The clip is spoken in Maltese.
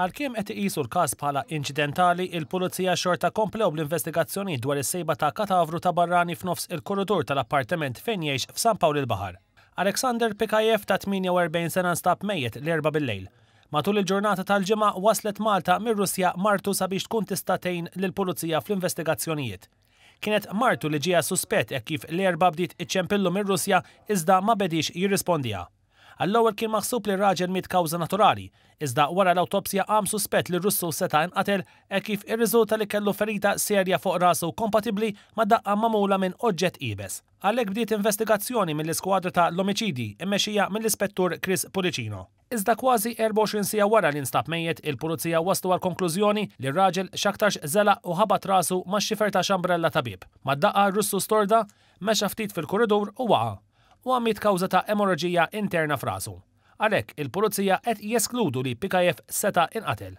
Għalkemm qed iqisu l-każ bħala incidentali, il-pulizija xorta komplew l investigazzjoni dwar is-sejba ta' katavru ta' barrani f'nofs il-korridur tal-appartament fejn jgħix f'San Pawl il-Baħar. Alexander Pikajev ta' 48 sena stab mejjet l-erba bil-lejl. Matul il-ġurnata tal-ġimgħa waslet Malta mir-Russja Martu sabiex tkun tista' l lill-pulizija fl-investigazzjonijiet. Kienet Martu li ġija suspett e kif l-erba bdiet iċċempillu mir-Russja iżda ma bedix jirrispondija. Għall-ewwel kien maħsub li raġel mit kawża naturali, iżda wara l-autopsja għam suspett li Russu seta' inqatel e kif irriżulta li kellu ferita serja fuq rasu kompatibbli ma' daqqa mamula minn oġġett ibes. Għalhekk bdiet investigazzjoni mill-iskwadra ta' l omicidi immexija mill-ispettur Chris Policino. Iżda kważi 24 sija wara li nstab mejjet, il-pulizija waslu għal konklużjoni li r-raġel xaktarx zela u ħabat rasu ma' xifer ta' xambrella tabib. Ma' daqqa Russu storda meċa ftit fil-korridur u waqa' u għammit kawza ta' emorragija interna frasu. Għalek, il-polizija qed jeskludu li PKF seta inqatel.